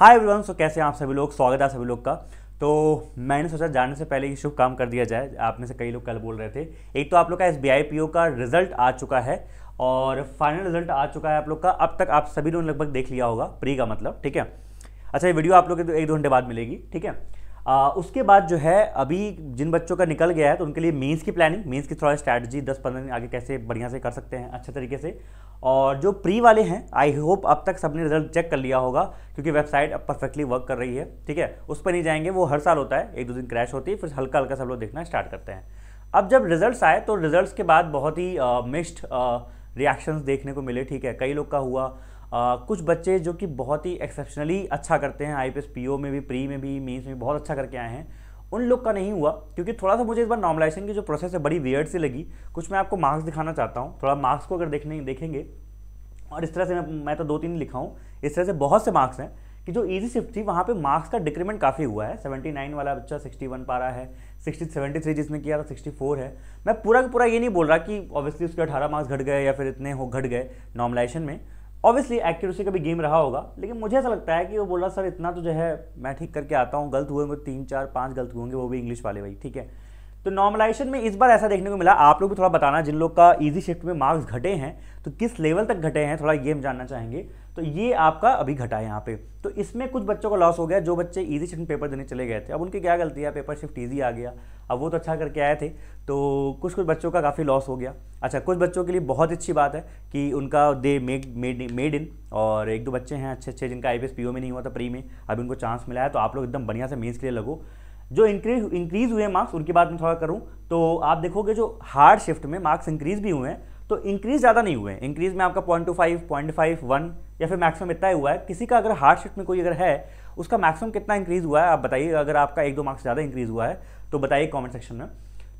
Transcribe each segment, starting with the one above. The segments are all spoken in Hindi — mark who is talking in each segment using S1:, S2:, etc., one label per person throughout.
S1: हाय एवरीवन सो कैसे हैं आप सभी लोग स्वागत है सभी लोग का तो मैंने सोचा जानने से पहले ये शुभ काम कर दिया जाए आप में से कई लोग कल बोल रहे थे एक तो आप लोग का एस बी का रिजल्ट आ चुका है और फाइनल रिजल्ट आ चुका है आप लोग का अब तक आप सभी लोगों ने लगभग देख लिया होगा प्री का मतलब ठीक है अच्छा ये वीडियो आप लोग के तो एक दो घंटे बाद मिलेगी ठीक है आ, उसके बाद जो है अभी जिन बच्चों का निकल गया है तो उनके लिए मेंस की प्लानिंग मेंस की थोड़ा स्ट्रैटेजी दस पंद्रह दिन आगे कैसे बढ़िया से कर सकते हैं अच्छे तरीके से और जो प्री वाले हैं आई होप अब तक सबने रिजल्ट चेक कर लिया होगा क्योंकि वेबसाइट अब परफेक्टली वर्क कर रही है ठीक है उस पर नहीं जाएंगे वो हर साल होता है एक दो दिन क्रैश होती है फिर हल्का हल्का सब लोग देखना स्टार्ट करते हैं अब जब रिजल्ट आए तो रिजल्ट के बाद बहुत ही मिस्ड रिएक्शंस देखने को मिले ठीक है कई लोग का हुआ आ, कुछ बच्चे जो कि बहुत ही एक्सेप्शनली अच्छा करते हैं आई पी में भी प्री में भी मीन्स में भी बहुत अच्छा करके आए हैं उन लोग का नहीं हुआ क्योंकि थोड़ा सा मुझे इस बार नॉर्मलाइजेशन की जो प्रोसेस है बड़ी वियर्ड सी लगी कुछ मैं आपको मार्क्स दिखाना चाहता हूँ थोड़ा मार्क्स को अगर देखने देखेंगे और इस तरह से मैं, मैं तो दो तीन लिखा हूँ इस तरह से बहुत से मार्क्स हैं कि जो ईजी शिफ्ट थी वहाँ पे मार्क्स का डिक्रीमेंट काफ़ी हुआ है 79 वाला बच्चा 61 पा रहा है सिक्सटी सेवेंटी जिसने किया था 64 है मैं पूरा का पूरा ये नहीं बोल रहा कि ऑब्वियसली उसके 18 मार्क्स घट गए या फिर इतने हो घट गए नॉर्मलाइजेशन में ऑब्वियसली एक्यूरेसी का भी गेम रहा होगा लेकिन मुझे ऐसा लगता है कि वो बोल रहा सर इतना तो जो है मैं ठीक करके आता हूँ गलत हुए मेरे तीन चार पाँच गलत हुए होंगे वो भी इंग्लिश वाले भाई ठीक है तो नॉर्मलाइजेशन में इस बार ऐसा देखने को मिला आप लोग भी थोड़ा बताना जिन लोग का ईजी शिफ्ट में मार्क्स घटे हैं तो किस लेवल तक घटे हैं थोड़ा ये हम जानना चाहेंगे तो ये आपका अभी घटा है यहाँ पे तो इसमें कुछ बच्चों का लॉस हो गया जो बच्चे ईजी शिफ्ट पेपर देने चले गए थे अब उनकी क्या गलती है पेपर शिफ्ट ईजी आ गया अब वो तो अच्छा करके आए थे तो कुछ कुछ बच्चों का काफ़ी लॉस हो गया अच्छा कुछ बच्चों के लिए बहुत अच्छी बात है कि उनका दे मेड मेड मेड इन और एक दो बच्चे हैं अच्छे अच्छे जिनका आई पी में नहीं हुआ था प्री में अभी उनको चांस मिला है तो आप लोग एकदम बढ़िया से मेन्स के लिए लगो जो इंक्रीज इंक्रीज़ हुए मार्क्स उनकी बात मैं थोड़ा करूँ तो आप देखोगे जो हार्ड शिफ्ट में मार्क्स इंक्रीज़ भी हुए हैं तो इंक्रीज़ ज़्यादा नहीं हुए हैं इंक्रीज़ में आपका point two five point five one या फिर मैक्सिमम इतना ही हुआ है किसी का अगर हार्ड शिफ्ट में कोई अगर है उसका मैक्सिमम कितना इंक्रीज़ हुआ है आप बताइए अगर आपका एक दो मार्क्स ज़्यादा इंक्रीज़ हुआ है तो बताइए कमेंट सेक्शन में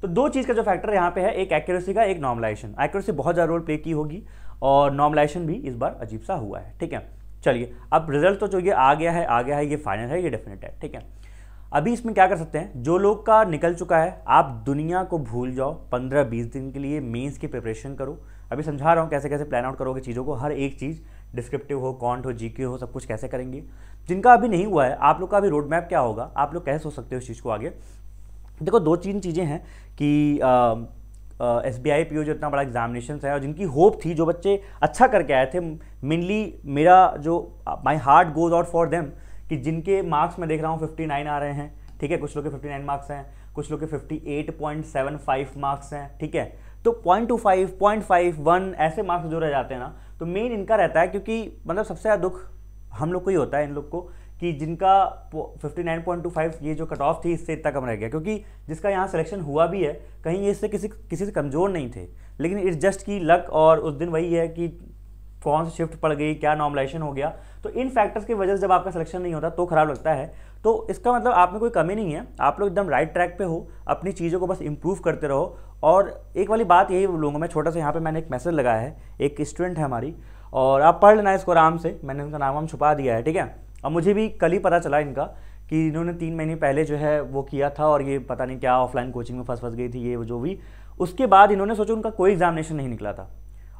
S1: तो दो चीज़ का जो फैक्टर यहाँ पे है एक एक्यूरेसी का एक नॉर्मलाइजेशन एक्यूरेसी बहुत ज़्यादा रोल प्ले की होगी और नॉर्मलाइजेशन भी इस बार अजीब सा हुआ है ठीक है चलिए अब रिजल्ट तो जो ये आ गया है आ गया है ये फाइनल है ये डेफिनेट है ठीक है अभी इसमें क्या कर सकते हैं जो लोग का निकल चुका है आप दुनिया को भूल जाओ पंद्रह बीस दिन के लिए मेन्स की प्रिपरेशन करो अभी समझा रहा हूँ कैसे कैसे प्लान आउट करोगे चीज़ों को हर एक चीज़ डिस्क्रिप्टिव हो कॉन्ट हो जी हो सब कुछ कैसे करेंगे जिनका अभी नहीं हुआ है आप लोग का अभी रोड मैप क्या होगा आप लोग कैसे सोच सकते हो उस चीज़ को आगे देखो दो तीन चीज़ें हैं कि S B I P O जो इतना बड़ा एग्जामिनेशन है और जिनकी होप थी जो बच्चे अच्छा करके आए थे मेनली मेरा जो my heart goes out for them कि जिनके मार्क्स मैं देख रहा हूँ फिफ्टी नाइन आ रहे हैं ठीक है कुछ लोग के फिफ्टी नाइन मार्क्स हैं कुछ लोग के fifty eight point seven five marks हैं ठीक है तो point two five point five one ऐसे मार्क्स जो रह जाते हैं ना तो मेन इनका रहता है क्योंकि मतलब सबसे ज़्यादा दुख हम लोग को ही होता है इन लोग को कि जिनका 59.25 ये जो कट ऑफ थी इससे इतना कम रह गया क्योंकि जिसका यहाँ सिलेक्शन हुआ भी है कहीं ये इससे किसी किसी से कमज़ोर नहीं थे लेकिन इट्स जस्ट की लक और उस दिन वही है कि कौन सी शिफ्ट पड़ गई क्या नॉर्मलाइजेशन हो गया तो इन फैक्टर्स की वजह से जब आपका सिलेक्शन नहीं होता तो ख़राब लगता है तो इसका मतलब आप में कोई कमी नहीं है आप लोग एकदम राइट ट्रैक पे हो अपनी चीज़ों को बस इम्प्रूव करते रहो और एक वाली बात यही बोलूँगा मैं छोटा सा यहाँ पे मैंने एक मैसेज लगाया है एक स्टूडेंट है हमारी और आप पढ़ लेना इसको आराम से मैंने उनका नाम वाम छुपा दिया है ठीक है और मुझे भी कल ही पता चला इनका कि इन्होंने तीन महीने पहले जो है वो किया था और ये पता नहीं क्या ऑफलाइन कोचिंग में फंस फंस गई थी ये जो भी उसके बाद इन्होंने सोचा उनका कोई एग्जामिनेशन नहीं निकला था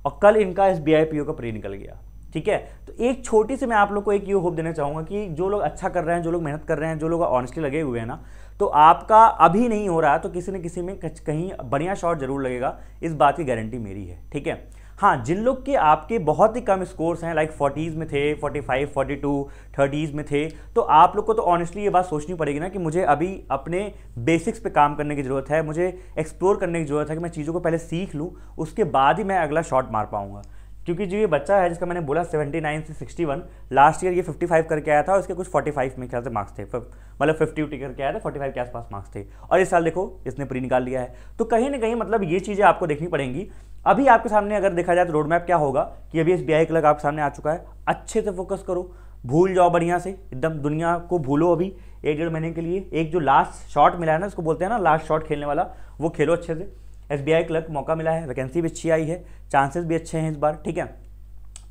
S1: और कल इनका एस बी का प्री निकल गया ठीक है तो एक छोटी सी मैं आप लोग को एक ये होप देना चाहूँगा कि जो लोग अच्छा कर रहे हैं जो लोग मेहनत कर रहे हैं जो लोग ऑनेस्टली लगे हुए हैं ना तो आपका अभी नहीं हो रहा है तो किसी न किसी में कहीं बढ़िया शॉट जरूर लगेगा इस बात की गारंटी मेरी है ठीक है हाँ जिन लोग के आपके बहुत ही कम स्कोर्स हैं लाइक फोर्टीज़ में थे forty five forty two thirties में थे तो आप लोग को तो ऑनेस्टली ये बात सोचनी पड़ेगी ना कि मुझे अभी अपने बेसिक्स पे काम करने की ज़रूरत है मुझे एक्सप्लोर करने की ज़रूरत है कि मैं चीज़ों को पहले सीख लूँ उसके बाद ही मैं अगला शॉट मार पाऊँगा क्योंकि जो ये बच्चा है जिसका मैंने बोला 79 से 61 लास्ट ईयर ये 55 करके आया था और इसके कुछ 45 में ख्याल से मार्क्स थे मतलब 50 उठी करके आया था 45 के आसपास मार्क्स थे और इस साल देखो इसने प्री निकाल लिया है तो कहीं ना कहीं मतलब ये चीज़ें आपको देखनी पड़ेंगी अभी आपके सामने अगर देखा जाए तो रोड मैप क्या होगा कि अभी एस बी क्लर्क आपके सामने आ चुका है अच्छे से फोकस करो भूल जाओ बढ़िया से एकदम दुनिया को भूलो अभी एक डेढ़ महीने के लिए एक जो लास्ट शॉट मिला है ना उसको बोलते हैं ना लास्ट शॉट खेलने वाला वो खेलो अच्छे से एस बी आई क्लर्क मौका मिला है वैकेंसी भी अच्छी आई है चांसेस भी अच्छे हैं इस बार ठीक है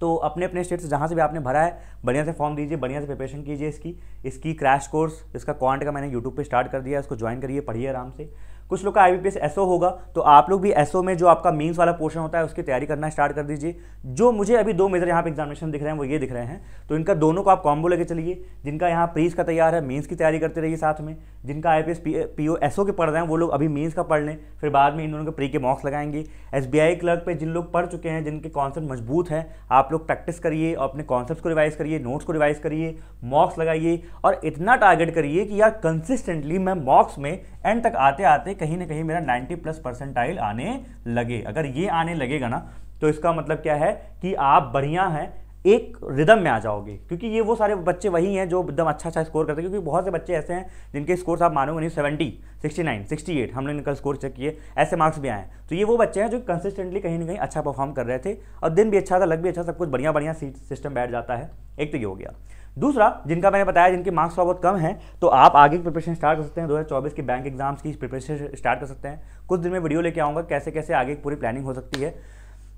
S1: तो अपने अपने स्टेट से जहाँ से भी आपने भरा है बढ़िया से फॉर्म दीजिए बढ़िया से प्रिपरेशन कीजिए इसकी इसकी क्रैश कोर्स इसका क्वांट का मैंने यूट्यूब पे स्टार्ट कर दिया इसको ज्वाइन करिए पढ़िए आराम से कुछ लोग का आईबीपीएस एसओ होगा तो आप लोग भी एसओ में जो आपका मीन्स वाला पोर्शन होता है उसकी तैयारी करना स्टार्ट कर दीजिए जो मुझे अभी दो मेजर यहाँ पे एग्जामिनेशन दिख रहे हैं वो ये दिख रहे हैं तो इनका दोनों को आप कॉम्बो लेके चलिए जिनका यहाँ प्रीस का तैयार है मीन्स की तैयारी करते रहिए साथ में जिनका आई पी ओ एसओ के पढ़ रहे हैं वो लोग अभी मीन्स का पढ़ लें फिर बाद में इन दोनों के प्री के मॉक्स लगाएंगे एस क्लर्क पर जिन लोग पढ़ चुके हैं जिनके कॉन्सेप्ट मजबूत हैं आप लोग प्रैक्टिस करिए अपने कॉन्सेप्ट को रिवाइज करिए नोट्स को रिवाइज करिए मॉक्स लगाइए और इतना टारगेट करिए कि यार कंसिस्टेंटली मैं मॉक्स में एंड तक आते आते कहीं ना कहीं मेरा 90 प्लस परसेंटाइल आने लगे अगर ये आने लगेगा ना तो इसका मतलब क्या है कि आप बढ़िया हैं एक रिदम में आ जाओगे क्योंकि ये वो सारे बच्चे वही हैं जो एकदम अच्छा अच्छा स्कोर करते हैं क्योंकि बहुत से बच्चे ऐसे हैं जिनके स्कोर्स आप मानोगे नहीं seventy sixty nine sixty eight हमने इनका स्कोर चेक किए ऐसे मार्क्स भी आए हैं तो ये वो बच्चे हैं जो कंसिस्टेंटली कहीं ना कहीं अच्छा परफॉर्म कर रहे थे और दिन भी अच्छा था लग भी अच्छा सब कुछ बढ़िया बढ़िया सिस्टम बैठ जाता है एक तो ये हो गया दूसरा जिनका मैंने बताया जिनके मार्क्स थोड़ा बहुत कम है तो आप आगे की प्रिपरेशन स्टार्ट कर सकते हैं 2024 के बैंक एग्जाम्स की प्रिपरेशन स्टार्ट कर सकते हैं कुछ दिन में वीडियो लेके आऊँगा कैसे कैसे आगे की पूरी प्लानिंग हो सकती है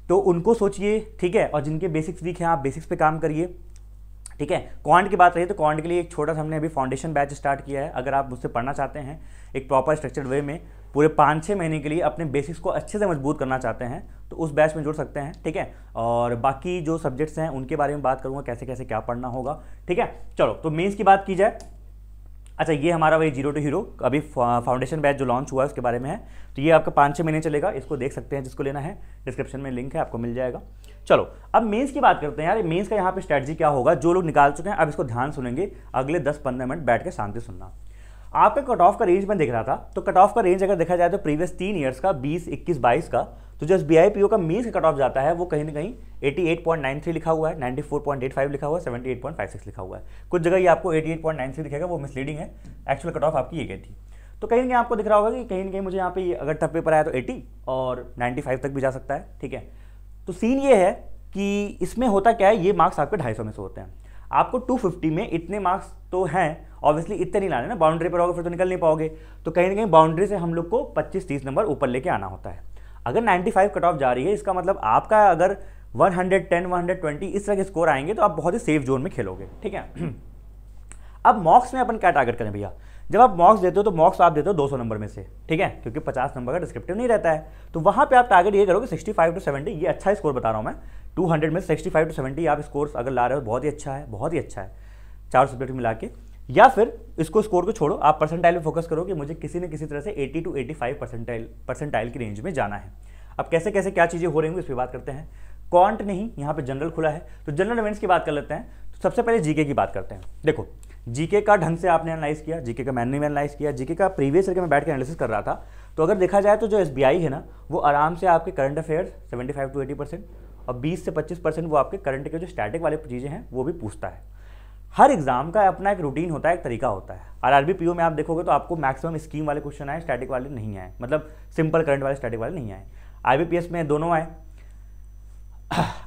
S1: तो उनको सोचिए ठीक है और जिनके बेसिक्स वीक हैं आप बेसिक्स पे काम करिए ठीक है क्वांट की बात रही तो क्वांट के लिए एक छोटा सा हमने अभी फाउंडेशन बैच स्टार्ट किया है अगर आप मुझसे पढ़ना चाहते हैं एक प्रॉपर स्ट्रक्चर्ड वे में पूरे पाँच छः महीने के लिए अपने बेसिक्स को अच्छे से मजबूत करना चाहते हैं तो उस बैच में जुड़ सकते हैं ठीक है और बाकी जो सब्जेक्ट्स हैं उनके बारे में बात करूंगा कैसे कैसे क्या पढ़ना होगा ठीक है चलो तो मेंस की बात की जाए अच्छा ये हमारा वही जीरो टू हीरो अभी फाउंडेशन बैच जो लॉन्च हुआ है उसके बारे में है तो ये आपका पाँच छः महीने चलेगा इसको देख सकते हैं जिसको लेना है डिस्क्रिप्शन में लिंक है आपको मिल जाएगा चलो अब मेंस की बात करते हैं यार मेंस का यहाँ पे स्ट्रैटेजी क्या होगा जो लोग निकाल चुके हैं अब इसको ध्यान सुनेंगे अगले दस पंद्रह मिनट बैठ के शांति सुनना आपका कट ऑफ का रेंज में दिख रहा था तो कट ऑफ का रेंज अगर देखा जाए तो प्रीवियस तीन ईयर्स का बीस इक्कीस बाईस का तो जो S B I P O का मीन कट ऑफ जाता है वो कहीं ना कहीं eighty eight point nine three लिखा हुआ है ninety four point eight five लिखा हुआ है seventy eight point five six लिखा हुआ है कुछ जगह ये आपको eighty eight point nine three दिखेगा वो मिसलीडिंग है एक्चुअल कट ऑफ आपकी ये गई थी तो कहीं ना कहीं आपको दिख रहा होगा कि कहीं ना कहीं मुझे यहाँ पे अगर टप पेपर आया तो एटी और नाइन्टी फाइव तक भी जा सकता है ठीक है तो सीन ये है कि इसमें होता क्या है ये मार्क्स आपके ढाई सौ में से होते हैं आपको 250 में इतने मार्क्स तो हैं ऑब्वियसली इतने नहीं लाने ना बाउंड्री पर होगा फिर तो निकल नहीं पाओगे तो कहीं ना कहीं बाउंड्री से हम लोग को 25-30 नंबर ऊपर लेके आना होता है अगर 95 कट ऑफ जा रही है इसका मतलब आपका अगर 110, 120 इस तरह के स्कोर आएंगे तो आप बहुत ही सेफ जोन में खेलोगे ठीक है अब मॉक्स में अपन क्या टारगेट करें भैया जब आप मॉक्स देते हो तो मॉक्स आप देते हो 200 नंबर में से ठीक है क्योंकि 50 नंबर का डिस्क्रिप्टिव नहीं रहता है तो वहाँ पे आप टारगेट ये करोगे 65 टू 70 ये अच्छा स्कोर बता रहा हूँ मैं टू हंड्रेड में सिक्सटी फाइव टू सेवेंटी आप स्कोर अगर ला रहे हो बहुत ही अच्छा है बहुत ही अच्छा है चार सब्जेक्ट मिला के या फिर इसको स्कोर को छोड़ो आप परसेंटाइल में फोकस करो कि मुझे किसी न किसी तरह से eighty to eighty five percentile percentile की रेंज में जाना है अब कैसे कैसे क्या चीज़ें हो रही होंगी इस पर बात करते हैं कॉन्ट नहीं यहाँ पे जनरल खुला है तो जनरल इवेंट्स की बात कर लेते हैं तो सबसे पहले जीके की बात करते हैं देखो जीके का ढंग से आपने एनालाइज किया जीके का मैंने भी एनालाइज किया जीके का प्रीवियस ईयर मैं बैठ के एनालिसिस कर रहा था तो अगर देखा जाए तो जो एस है ना वो आराम से आपके current affairs seventy five to eighty percent और 20 से 25 परसेंट वो आपके करंट के जो स्टैटिक वाले चीज़ें हैं वो भी पूछता है हर एग्जाम का अपना एक रूटीन होता है एक तरीका होता है आर आर में आप देखोगे तो आपको मैक्सिमम स्कीम वाले क्वेश्चन आए स्टैटिक वाले नहीं आए मतलब सिंपल करंट वाले स्टैटिक वाले नहीं आए आई में दोनों आए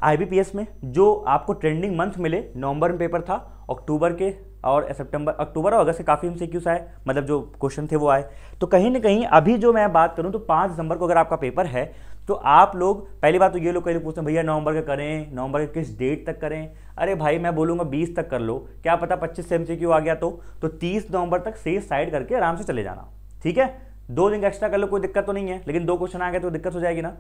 S1: आई में जो आपको ट्रेंडिंग मंथ मिले नवंबर में पेपर था अक्टूबर के और सितंबर अक्टूबर और अगस्त से काफ़ी हमसे क्यूस आए मतलब जो क्वेश्चन थे वो आए तो कहीं ना कहीं अभी जो मैं बात करूं तो पाँच दिसंबर को अगर आपका पेपर है तो आप लोग पहली बात तो ये लोग कहीं पूछते हैं भैया नवंबर का करें नवंबर के किस डेट तक करें अरे भाई मैं बोलूँगा बीस तक कर लो क्या पता पच्चीस से एम सी आ गया तो तो तीस नवंबर तक सेफ साइड करके आराम से चले जाना ठीक है दो दिन एक्स्ट्रा कर लो कोई दिक्कत तो नहीं है लेकिन दो क्वेश्चन आ गए तो दिक्कत हो जाएगी ना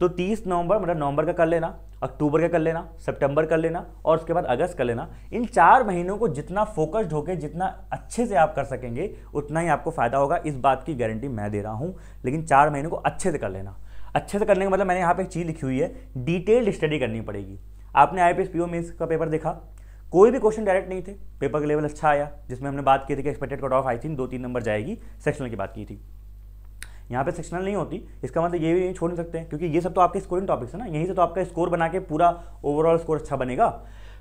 S1: तो तीस नवंबर मतलब नवंबर का कर लेना अक्टूबर का कर लेना सितंबर कर लेना और उसके बाद अगस्त कर लेना इन चार महीनों को जितना फोकस्ड होकर जितना अच्छे से आप कर सकेंगे उतना ही आपको फ़ायदा होगा इस बात की गारंटी मैं दे रहा हूँ लेकिन चार महीनों को अच्छे से कर लेना अच्छे से करने का मतलब मैंने यहाँ पे एक चीज़ लिखी हुई है डिटेल्ड स्टडी करनी पड़ेगी आपने आई पी एस का पेपर देखा कोई भी क्वेश्चन डायरेक्ट नहीं थे पेपर का लेवल अच्छा आया जिसमें हमने बात की थी कि एक्सपेक्टेड कट ऑफ आई थी दो तीन नंबर जाएगी सेक्शनल की बात की थी यहाँ पे सेक्शनल नहीं होती इसका मतलब ये भी नहीं छोड़ नहीं सकते क्योंकि ये सब तो आपके स्कोरिंग टॉपिक्स है ना यहीं से तो आपका स्कोर बना के पूरा ओवरऑल स्कोर अच्छा बनेगा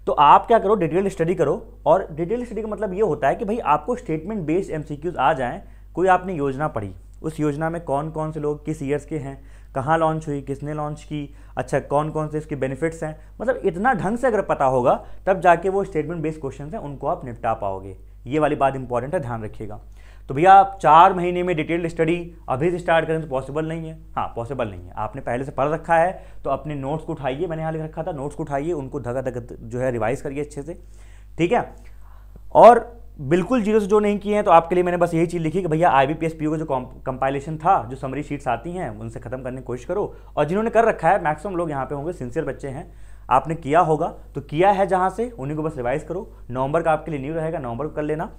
S1: तो आप क्या करो डिटेल स्टडी करो और डिटेल स्टडी का मतलब ये होता है कि भाई आपको स्टेटमेंट बेस्ड एम आ जाएँ कोई आपने योजना पढ़ी उस योजना में कौन कौन से लोग किस ईयर्स के हैं कहाँ लॉन्च हुई किसने लॉन्च की अच्छा कौन कौन से इसके बेनिफिट्स हैं मतलब इतना ढंग से अगर पता होगा तब जाके वो स्टेटमेंट बेस्ड क्वेश्चन हैं उनको आप निपटा पाओगे ये वाली बात इंपॉर्टेंट है ध्यान रखिएगा तो भैया आप चार महीने में डिटेल्ड स्टडी अभी से स्टार्ट करें तो पॉसिबल नहीं है हाँ पॉसिबल नहीं है आपने पहले से पढ़ रखा है तो अपने नोट्स को उठाइए मैंने यहाँ लिख रखा था नोट्स को उठाइए उनको धगा धगा जो है रिवाइज करिए अच्छे से ठीक है और बिल्कुल जीरो से जो नहीं किए हैं तो आपके लिए मैंने बस यही चीज़ लिखी कि भैया I B P S P का जो कंपाइलेशन था जो समरी शीट्स आती हैं उनसे खत्म करने की कोशिश करो और जिन्होंने कर रखा है मैक्सिमम लोग यहाँ पे होंगे सिंसियर बच्चे हैं आपने किया होगा तो किया है जहाँ से उन्हीं को बस रिवाइज करो नवंबर का आपके लिए न्यू रहेगा नवंबर को कर लेना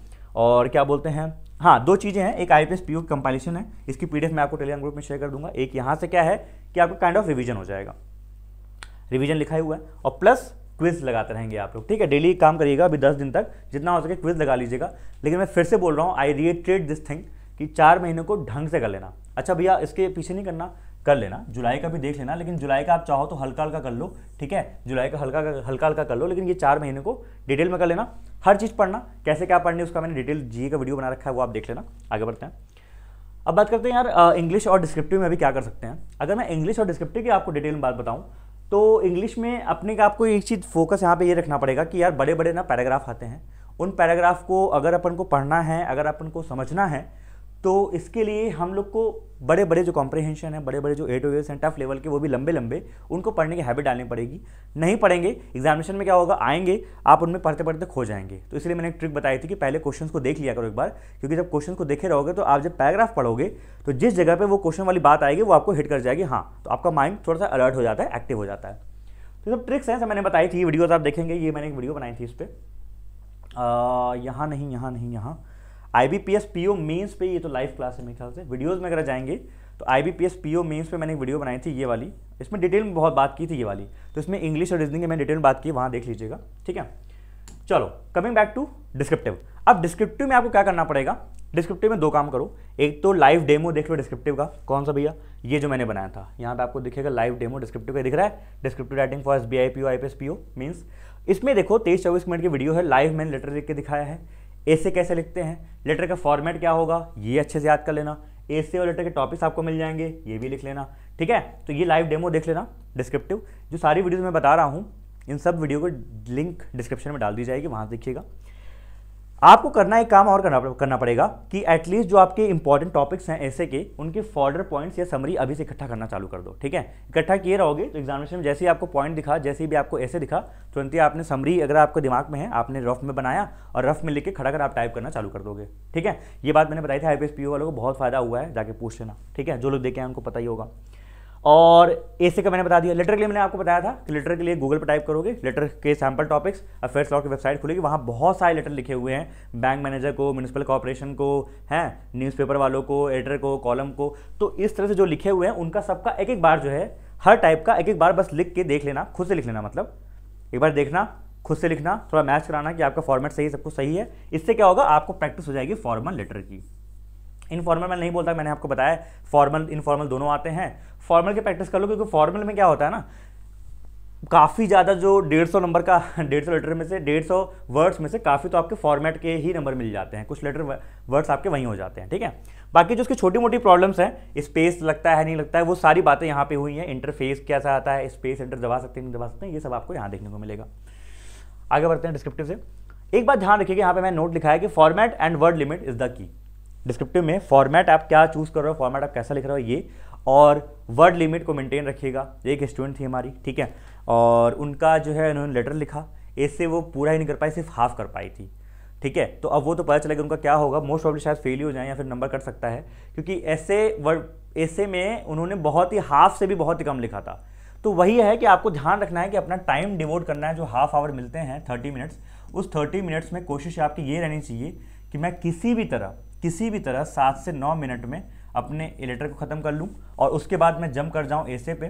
S1: और क्या बोलते हैं हाँ दो चीज़ें हैं एक I P S P compilation है इसकी पी डी मैं आपको टेलीग्राम ग्रुप में शेयर कर दूंगा एक यहाँ से क्या है कि आपका काइंड ऑफ रिविजन हो जाएगा रिविजन लिखा हुआ है और प्लस क्विज लगाते रहेंगे आप लोग ठीक है डेली काम करिएगा अभी दस दिन तक जितना हो सके क्विज लगा लीजिएगा लेकिन मैं फिर से बोल रहा हूँ आई रिएट्रेट दिस थिंग कि चार महीने को ढंग से कर लेना अच्छा भैया इसके पीछे नहीं करना कर लेना जुलाई का भी देख लेना लेकिन जुलाई का आप चाहो तो हल्का हल्का कर लो ठीक है जुलाई का हल्का हल्का हल्का कर लो लेकिन ये चार महीने को डिटेल में कर लेना हर चीज़ पढ़ना कैसे क्या पढ़नी उसका मैंने डिटेल जी का वीडियो बना रखा है वो आप देख लेना आगे बढ़ते हैं अब बात करते हैं यार इंग्लिश और डिस्क्रिप्टिव में भी क्या कर सकते हैं अगर मैं इंग्लिश और डिस्क्रिप्टिव की आपको डिटेल में बात बताऊँ तो इंग्लिश में अपने का आपको एक चीज़ फोकस यहाँ पे ये रखना पड़ेगा कि यार बड़े बड़े ना पैराग्राफ आते हैं उन पैराग्राफ को अगर अपन को पढ़ना है अगर अपन को समझना है तो इसके लिए हम लोग को बड़े बड़े जो कॉम्प्रिहेंशन है बड़े बड़े जो एटोरियल्स हैं टफ लेवल के वो भी लंबे लंबे उनको पढ़ने की हैबिट डालनी पड़ेगी नहीं पढ़ेंगे एग्जामिनेशन में क्या होगा आएंगे आप उनमें पढ़ते पढ़ते खो जाएंगे तो इसलिए मैंने एक ट्रिक बताई थी कि पहले क्वेश्चन को देख लिया करो एक बार क्योंकि जब क्वेश्चन को देखे रहोगे तो आप जब पैराग्राफ पढ़ोगे तो जिस जगह पर वो क्वेश्चन वाली बात आएगी वो आपको हिट कर जाएगी हाँ तो आपका माइंड थोड़ा सा अलर्ट हो जाता है एक्टिव हो जाता है तो सब ट्रिक्स हैं सब मैंने बताई थी वीडियोज आप देखेंगे ये मैंने एक वीडियो बनाई थी इस पर यहाँ नहीं यहाँ नहीं यहाँ I B P S P O mains पे ये तो लाइव क्लास है मेरे ख्याल से वीडियोज़ में अगर जाएंगे तो I B P S P O mains पर मैंने एक वीडियो बनाई थी ये वाली इसमें डिटेल में बहुत बात की थी ये वाली तो इसमें इंग्लिश और रीजनिंग की मैंने डिटेल में बात की वहाँ देख लीजिएगा ठीक है चलो कमिंग बैक टू डिस्क्रिप्टिव अब डिस्क्रिप्टिव में आपको क्या करना पड़ेगा डिस्क्रिप्टिव में दो काम करो एक तो लाइव डेमो देख लो डिस्क्रिप्टिव का कौन सा भैया ये जो मैंने बनाया था यहाँ पे आपको दिखेगा लाइव डेमो डिस्क्रिप्टिव का दिख रहा है descriptive writing for S B I P O I P S P O mains इसमें देखो तेईस चौबीस मिनट की वीडियो है लाइव मैंने लेटर लिख के दिखाया है ए से कैसे लिखते हैं लेटर का फॉर्मेट क्या होगा ये अच्छे से याद कर लेना ए से और लेटर के टॉपिक्स आपको मिल जाएंगे ये भी लिख लेना ठीक है तो ये लाइव डेमो देख लेना डिस्क्रिप्टिव जो सारी वीडियोज़ मैं बता रहा हूँ इन सब वीडियो को लिंक डिस्क्रिप्शन में डाल दी जाएगी वहाँ देखिएगा आपको करना एक काम और करना करना पड़ेगा कि एटलीस्ट जो आपके इंपॉर्टेंट टॉपिक्स हैं ऐसे के उनके फॉर्डर पॉइंट्स या समरी अभी से इकट्ठा करना चालू कर दो ठीक है इकट्ठा किए रहोगे तो एग्जामिनेशन में जैसे ही आपको पॉइंट दिखा जैसे भी आपको ऐसे दिखा तुरंत ही आपने समरी अगर आपके दिमाग में है आपने रफ में बनाया और रफ में लिख के खड़ा कर आप टाइप करना चालू कर दोगे ठीक है ये बात मैंने बताई थी आई पी वालों को बहुत फायदा हुआ है जाके पूछ लेना ठीक है जो लोग देखे हैं उनको पता ही होगा और ऐसे का मैंने बता दिया लेटर के लिए मैंने आपको बताया था कि लेटर के लिए गूगल पर टाइप करोगे लेटर के सैम्पल टॉपिक्स अफेयर्स लॉ की वेबसाइट खुलेगी वहाँ बहुत सारे लेटर लिखे हुए हैं बैंक मैनेजर को म्यूनसिपल कॉरपोरेशन को हैं न्यूज़पेपर वालों को एडिटर को कॉलम को तो इस तरह से जो लिखे हुए हैं उनका सबका एक एक बार जो है हर टाइप का एक एक बार बस लिख के देख लेना खुद से लिख लेना मतलब एक बार देखना खुद से लिखना थोड़ा मैच कराना कि आपका फॉर्मेट सही सब कुछ सही है इससे क्या होगा आपको प्रैक्टिस हो जाएगी फॉर्मल लेटर की इनफॉर्मल मैं नहीं बोलता मैंने आपको बताया फॉर्मल इनफॉर्मल दोनों आते हैं फॉर्मल की प्रैक्टिस कर लो क्योंकि फॉर्मल में क्या होता है ना काफ़ी ज़्यादा जो डेढ़ सौ नंबर का डेढ़ सौ लेटर में से डेढ़ सौ वर्ड्स में से काफ़ी तो आपके फॉर्मेट के ही नंबर मिल जाते हैं कुछ लेटर वर्ड्स आपके वहीं हो जाते हैं ठीक है बाकी जो उसकी छोटी मोटी प्रॉब्लम्स हैं स्पेस लगता है नहीं लगता है वो सारी बातें यहाँ पे हुई हैं इंटरफेस कैसा आता है स्पेस इंटर दबा सकते हैं नहीं दबा सकते हैं ये सब आपको यहाँ देखने को मिलेगा आगे बढ़ते हैं डिस्क्रिप्टिव से एक बात ध्यान रखिएगा यहाँ पे मैंने नोट लिखा है कि format and word limit is the key descriptive में फॉर्मेट आप क्या चूज़ कर रहे हो फॉर्मेट आप कैसा लिख रहे हो ये और वर्ड लिमिट को मेंटेन रखिएगा एक स्टूडेंट थी हमारी ठीक है और उनका जो है उन्होंने लेटर लिखा इससे वो पूरा ही नहीं कर पाई सिर्फ हाफ कर पाई थी ठीक है तो अब वो तो पता चलेगा उनका क्या होगा मोस्ट प्रॉब्लम शायद फेल ही हो जाए या फिर नंबर कट सकता है क्योंकि ऐसे वर्ड ऐसे में उन्होंने बहुत ही हाफ से भी बहुत ही कम लिखा था तो वही है कि आपको ध्यान रखना है कि अपना टाइम डिवोट करना है जो हाफ आवर मिलते हैं थर्टी मिनट्स उस थर्टी मिनट्स में कोशिश आपकी ये रहनी चाहिए कि मैं किसी भी तरह किसी भी तरह सात से नौ मिनट में अपने एलेटर को ख़त्म कर लूँ और उसके बाद मैं जम कर जाऊँ ऐसे पे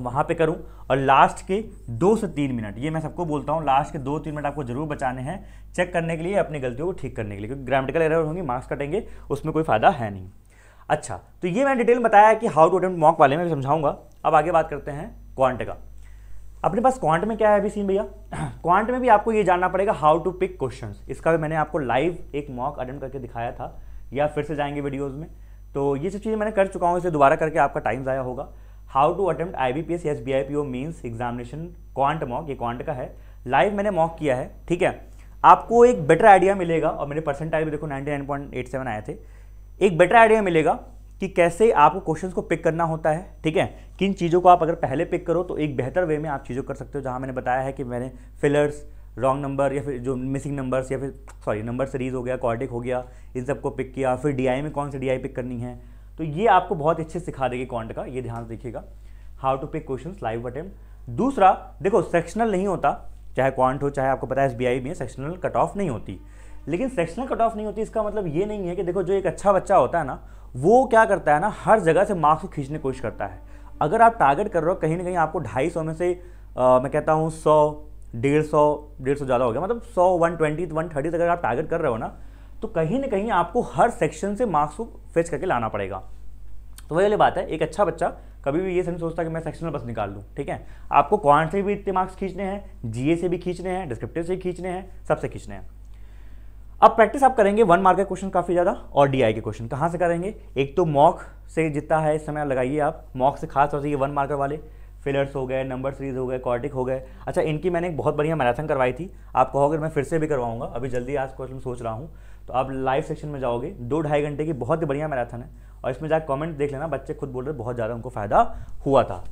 S1: वहाँ पे करूँ और लास्ट के दो से तीन मिनट ये मैं सबको बोलता हूँ लास्ट के दो तीन मिनट आपको जरूर बचाने हैं चेक करने के लिए अपनी गलतियों को ठीक करने के लिए क्योंकि ग्रामेटिकल एरर होंगी मार्क्स कटेंगे उसमें कोई फ़ायदा है नहीं अच्छा तो ये मैंने डिटेल बताया कि हाउ टू अटेम्प्ट मॉक वाले में समझाऊंगा अब आगे बात करते हैं क्वांट का अपने पास क्वांट में क्या है अभी सीन भैया क्वांट में भी आपको ये जानना पड़ेगा हाउ टू पिक क्वेश्चन इसका भी मैंने आपको लाइव एक मॉक अटेंड करके दिखाया था या फिर से जाएंगे वीडियोज़ में तो ये सब चीज़ें मैंने कर चुका हूँ इसे दोबारा करके आपका टाइम ज़ाया होगा how to attempt I B P S S B I P O mains examination quant mock ये क्वांट का है लाइव मैंने मॉक किया है ठीक है आपको एक बेटर आइडिया मिलेगा और मेरे परसेंटाइज भी देखो सेवन आए थे एक बेटर आइडिया मिलेगा कि कैसे आपको क्वेश्चंस को पिक करना होता है ठीक है किन चीज़ों को आप अगर पहले पिक करो तो एक बेहतर वे में आप चीज़ों कर सकते हो जहाँ मैंने बताया है कि मैंने फिलर्स रॉन्ग नंबर या फिर जो मिसिंग नंबर्स या फिर सॉरी नंबर सीरीज हो गया कॉर्डिक हो गया इन सबको पिक किया फिर डी में कौन सी डी पिक करनी है तो ये आपको बहुत अच्छे सिखा देगी कॉन्ट का ये ध्यान देखिएगा how to pick question live attempt दूसरा देखो सेक्शनल नहीं होता चाहे क्वांट हो चाहे आपको पता है एसबीआई में सेक्शनल कट ऑफ नहीं होती लेकिन सेक्शनल कट ऑफ नहीं होती इसका मतलब ये नहीं है कि देखो जो एक अच्छा बच्चा होता है ना वो क्या करता है ना हर जगह से मार्क्स को खींचने की कोशिश करता है अगर आप टारगेट कर रहे हो कहीं ना कहीं आपको ढाई सौ में से आ, मैं कहता हूँ सौ डेढ़ सौ डेढ़ सौ ज़्यादा हो गया मतलब सौ वन ट्वेंटी वन थर्टी अगर आप टारगेट कर रहे हो ना तो कहीं ना कहीं आपको हर सेक्शन से मार्क्स को फेच करके लाना पड़ेगा तो वही वाली बात है एक अच्छा बच्चा कभी भी ये नहीं सोचता कि मैं सेक्शनल बस निकाल लूँ ठीक है आपको क्वांट से भी इतने मार्क्स खींचने हैं जीए से भी खींचने हैं डिस्क्रिप्टिव से खींचने हैं सबसे खींचने हैं अब प्रैक्टिस आप करेंगे वन मार्क के क्वेश्चन काफ़ी ज़्यादा और डीआई के क्वेश्चन कहाँ से करेंगे एक तो मॉक से जितना है समय लगाइए आप मॉक से खास तौर से ये वन मार्कर वाले फिलर्स हो गए नंबर सीरीज हो गए कॉर्टिक हो गए अच्छा इनकी मैंने एक बहुत बढ़िया मैराथन करवाई थी आप कहोगे मैं फिर से भी करवाऊंगा अभी जल्दी आज क्वेश्चन सोच रहा हूँ तो आप लाइव सेक्शन में जाओगे दो ढाई घंटे की बहुत ही बढ़िया मैराथन है और इसमें जाकर कमेंट देख लेना बच्चे खुद बोल रहे बहुत ज़्यादा उनको फ़ायदा हुआ था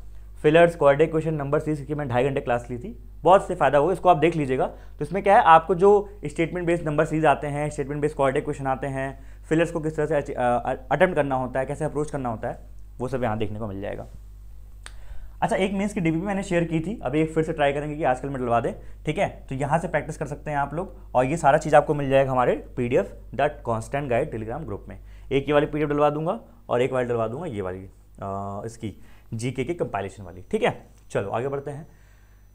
S1: fillers quadratic question number C की मैं ढाई घंटे क्लास ली थी बहुत से फायदा हुआ इसको आप देख लीजिएगा तो इसमें क्या है आपको जो स्टेटमेंट बेस्ड नंबर सीज आते हैं स्टेटमेंट बेस्ड क्वाड्रेटिक क्वेश्चन आते हैं फिलर्स को किस तरह से अटैम्प्ट करना होता है कैसे अप्रोच करना होता है वो सब यहाँ देखने को मिल जाएगा अच्छा एक मीन्स की भी मैंने शेयर की थी अभी एक फिर से ट्राई करेंगे कि आजकल में डलवा दें ठीक है तो यहाँ से प्रैक्टिस कर सकते हैं आप लोग और ये सारा चीज़ आपको मिल जाएगा हमारे P D F dot constant guide Telegram group में एक ये वाली पी डी एफ डलवा दूंगा और एक वाली डलवा दूंगा ये वाली इसकी जीके के कंपाइलेशन वाली ठीक है चलो आगे बढ़ते हैं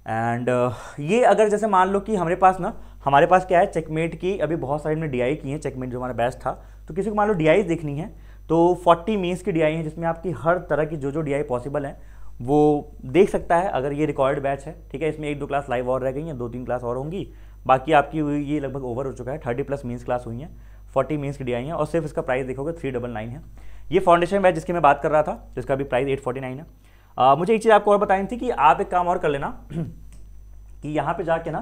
S1: एंड uh, ये अगर जैसे मान लो कि हमारे पास ना हमारे पास क्या है चेकमेट की अभी बहुत सारे हमने डी की हैं चेकमेट जो हमारा बेस्ट था तो किसी को मान लो डी देखनी है तो 40 मीन्स की डी है जिसमें आपकी हर तरह की जो जो डी पॉसिबल है वो देख सकता है अगर ये रिकॉर्ड बैच है ठीक है इसमें एक दो क्लास लाइव और रह गई हैं दो तीन क्लास और होंगी बाकी आपकी ये लगभग ओवर हो चुका है थर्टी प्लस मीन्स क्लास हुई हैं फोर्टी मीन्स की डी हैं और सिर्फ इसका प्राइस देखोगे थ्री डबल नाइन है ये फाउंडेशन बैच जिसकी मैं बात कर रहा था जिसका अभी प्राइस एट है आ, मुझे एक चीज़ आपको और बतानी थी कि आप एक काम और कर लेना कि यहाँ पे जाके ना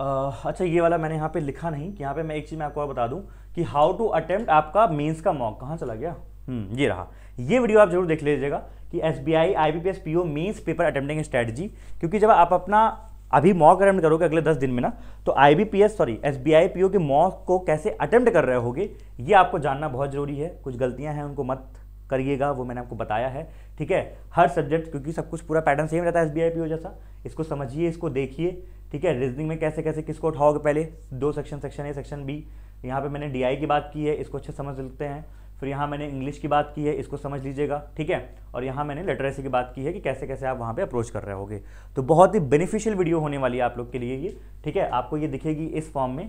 S1: आ, अच्छा ये वाला मैंने यहाँ पे लिखा नहीं कि यहाँ पे मैं एक चीज़ मैं आपको और बता दूँ कि हाउ टू अटेम्प्ट आपका मेंस का मॉक कहाँ चला गया हम्म, ये रहा ये वीडियो आप जरूर देख लीजिएगा कि S B I I B P S P O mains paper attempting strategy क्योंकि जब आप अपना अभी मॉक अटैम्प्ट करोगे अगले दस दिन में ना तो I sorry S B I के मॉक को कैसे अटैम्प्ट कर रहे होगे ये आपको जानना बहुत ज़रूरी है कुछ गलतियाँ हैं उनको मत करिएगा वो मैंने आपको बताया है ठीक है हर सब्जेक्ट क्योंकि सब कुछ पूरा पैटर्न सेम रहता है एस बी आई जैसा इसको समझिए इसको देखिए ठीक है रीजनिंग में कैसे कैसे किसको उठाओगे पहले दो section section A section B यहाँ पर मैंने डी की बात की है इसको अच्छे समझ लेते हैं फिर यहाँ मैंने इंग्लिश की बात की है इसको समझ लीजिएगा ठीक है और यहाँ मैंने लिटरेसी की बात की है कि कैसे कैसे आप वहाँ पे अप्रोच कर रहे होगे तो बहुत ही बेनिफिशियल वीडियो होने वाली है आप लोग के लिए ये ठीक है आपको ये दिखेगी इस फॉर्म में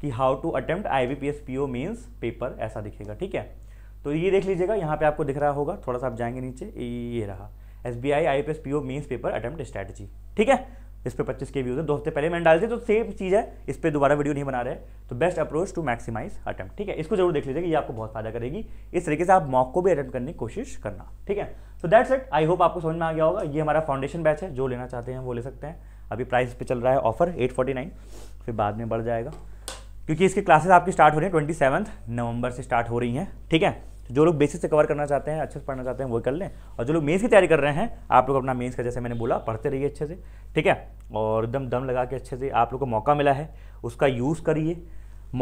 S1: कि how to attempt I B P S P O mains paper ऐसा दिखेगा ठीक है तो ये देख लीजिएगा यहाँ पर आपको दिख रहा होगा थोड़ा सा आप जाएंगे नीचे ये रहा S B I I P S P O mains paper attempt strategy ठीक है इस पर पच्चीस के व्यूज़ है दो हफ्ते पहले मैंने डाल दिया तो सेम चीज़ है इस पर दोबारा वीडियो नहीं बना रहे तो best approach to maximize attempt ठीक है इसको जरूर देख लीजिएगा ये आपको बहुत फायदा करेगी इस तरीके से आप मॉक को भी अटैम्प्ट करने की कोशिश करना ठीक है तो दैट्स इट आई होप आपको समझ में आ गया होगा ये हमारा फाउंडेशन बैच है जो लेना चाहते हैं वो ले सकते हैं अभी प्राइस पे चल रहा है ऑफर 849 फिर बाद में बढ़ जाएगा क्योंकि इसके क्लासेस आपकी स्टार्ट हो रही है ट्वेंटी नवंबर से स्टार्ट हो रही हैं ठीक है जो लोग बेसिक से कवर करना चाहते हैं अच्छे से पढ़ना चाहते हैं वो कर लें और जो लोग मेंस की तैयारी कर रहे हैं आप लोग अपना मेंस का जैसे मैंने बोला पढ़ते रहिए अच्छे से ठीक है और एकदम दम लगा के अच्छे से आप लोग को मौका मिला है उसका यूज़ करिए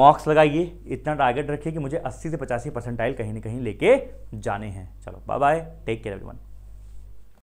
S1: मॉक्स लगाइए इतना टारगेट रखिए कि मुझे अस्सी से पचासी परसेंटाइल कहीं ना कहीं लेके जाने हैं चलो bye bye take care everyone